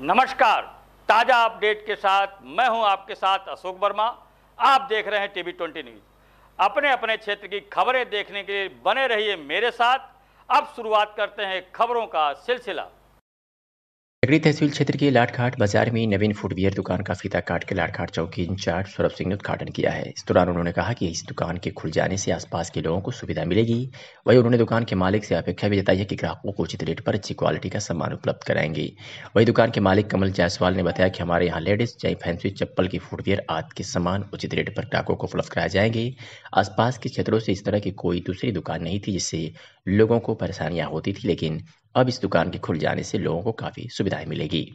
नमस्कार ताज़ा अपडेट के साथ मैं हूं आपके साथ अशोक वर्मा आप देख रहे हैं टीवी ट्वेंटी न्यूज अपने अपने क्षेत्र की खबरें देखने के लिए बने रहिए मेरे साथ अब शुरुआत करते हैं खबरों का सिलसिला नगरी तहसील क्षेत्र के लाठघाट बाजार में नवीन फुटवियर दुकान का फीता काट के लाठघाट चौकी इंचार्ज सौरभ सिंह ने उद्घाटन किया है इस दौरान उन्होंने कहा कि इस दुकान के खुल जाने से आसपास के लोगों को सुविधा मिलेगी वहीं उन्होंने दुकान के मालिक से अपेक्षा भी जताई है कि ग्राहकों को उचित रेट पर अच्छी क्वालिटी का सामान उपलब्ध कराएंगे वहीं दुकान के मालिक कमल जायसवाल ने बताया कि हमारे यहाँ लेडीज चाहे फैंसी चप्पल की फुटवियर आदि के सामान उचित रेट पर ग्राहकों को उपलब्ध कराए जाएंगे आसपास के क्षेत्रों से इस तरह की कोई दूसरी दुकान नहीं थी जिससे लोगों को परेशानियां होती थी लेकिन अब इस दुकान के खुल जाने से लोगों को काफ़ी सुविधाएं मिलेगी